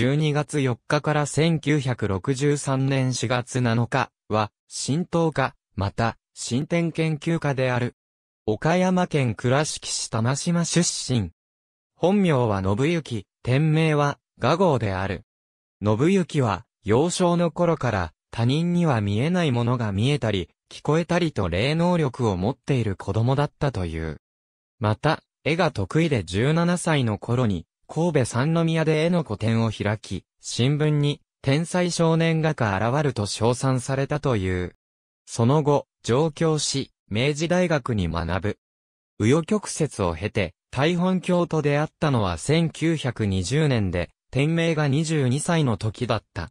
12月4日から1963年4月7日は、新透課、また、新天研究家である。岡山県倉敷市玉島出身。本名は信行、店名は、画号である。信行は、幼少の頃から、他人には見えないものが見えたり、聞こえたりと霊能力を持っている子供だったという。また、絵が得意で17歳の頃に、神戸三宮で絵の個展を開き、新聞に、天才少年画家現ると称賛されたという。その後、上京し、明治大学に学ぶ。右余曲折を経て、大本教と出会ったのは1920年で、天命が22歳の時だった。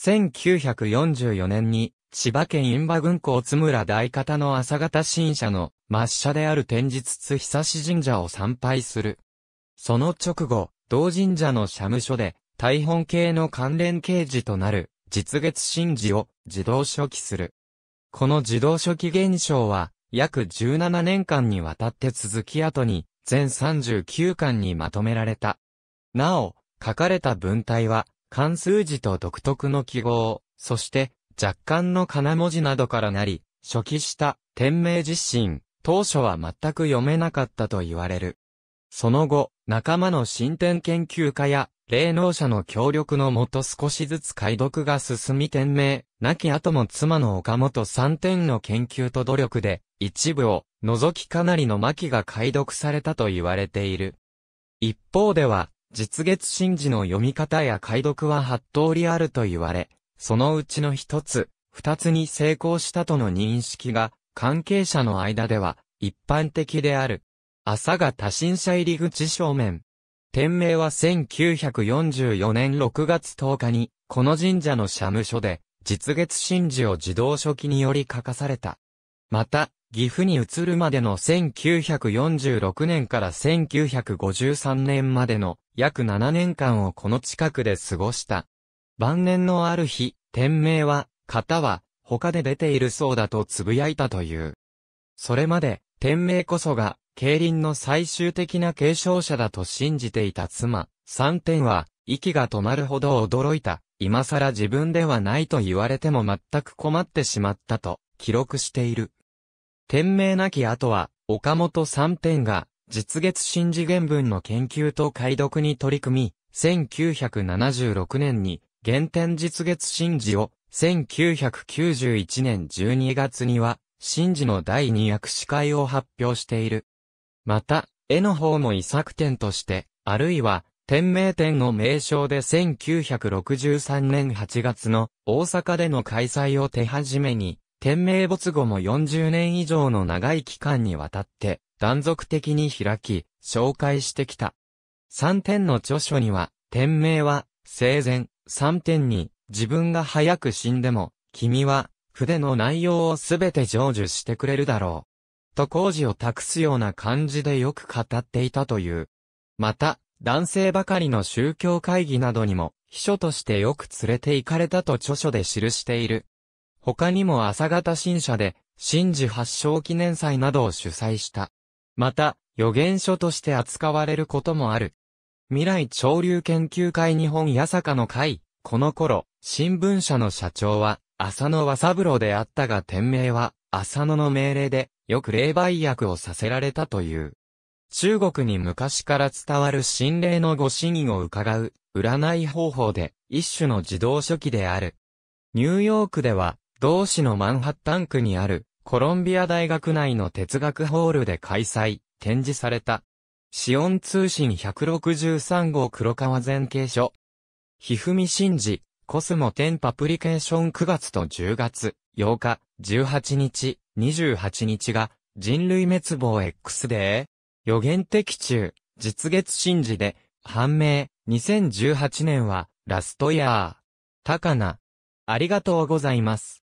1944年に、千葉県印馬軍港津村大方の朝方新社の抹茶である天日津久志神社を参拝する。その直後、同神社の社務所で、大本系の関連刑事となる、実月神事を自動初期する。この自動初期現象は、約17年間にわたって続き後に、全39巻にまとめられた。なお、書かれた文体は、漢数字と独特の記号、そして、若干の金文字などからなり、初期した天命実身、当初は全く読めなかったと言われる。その後、仲間の進展研究家や、霊能者の協力のもと少しずつ解読が進み天命、亡き後も妻の岡本三点の研究と努力で、一部を除きかなりの巻が解読されたと言われている。一方では、実月神事の読み方や解読は8通りあると言われ、そのうちの一つ、二つに成功したとの認識が、関係者の間では、一般的である。朝が多新社入口正面。店名は1944年6月10日に、この神社の社務所で、実月神事を自動書記により書かされた。また、岐阜に移るまでの1946年から1953年までの約7年間をこの近くで過ごした。晩年のある日、店名は、型は、他で出ているそうだと呟いたという。それまで、店名こそが、競輪の最終的な継承者だと信じていた妻、三点は、息が止まるほど驚いた。今更自分ではないと言われても全く困ってしまったと、記録している。天命なき後は、岡本三点が、実月新次元文の研究と解読に取り組み、1976年に、原点実月新次を、1991年12月には、新次の第2訳司会を発表している。また、絵の方も遺作展として、あるいは、天明展の名称で1963年8月の大阪での開催を手始めに、天明没後も40年以上の長い期間にわたって断続的に開き、紹介してきた。3点の著書には、天明は生前3点に自分が早く死んでも、君は筆の内容をすべて成就してくれるだろう。と工事を託すような感じでよく語っていたという。また、男性ばかりの宗教会議などにも、秘書としてよく連れて行かれたと著書で記している。他にも朝方新社で、神事発祥記念祭などを主催した。また、予言書として扱われることもある。未来潮流研究会日本八坂の会、この頃、新聞社の社長は、浅野和三郎であったが店名は、浅野の命令で、よく霊媒薬をさせられたという。中国に昔から伝わる心霊のご神意を伺う、占い方法で、一種の自動書記である。ニューヨークでは、同市のマンハッタン区にある、コロンビア大学内の哲学ホールで開催、展示された。シオン通信163号黒川前景書。ひふみしんじ、コスモテンパプリケーション9月と10月8日、18日、28日が人類滅亡 X で、予言的中、実月神事で、判明、2018年はラストイヤー。高菜。ありがとうございます。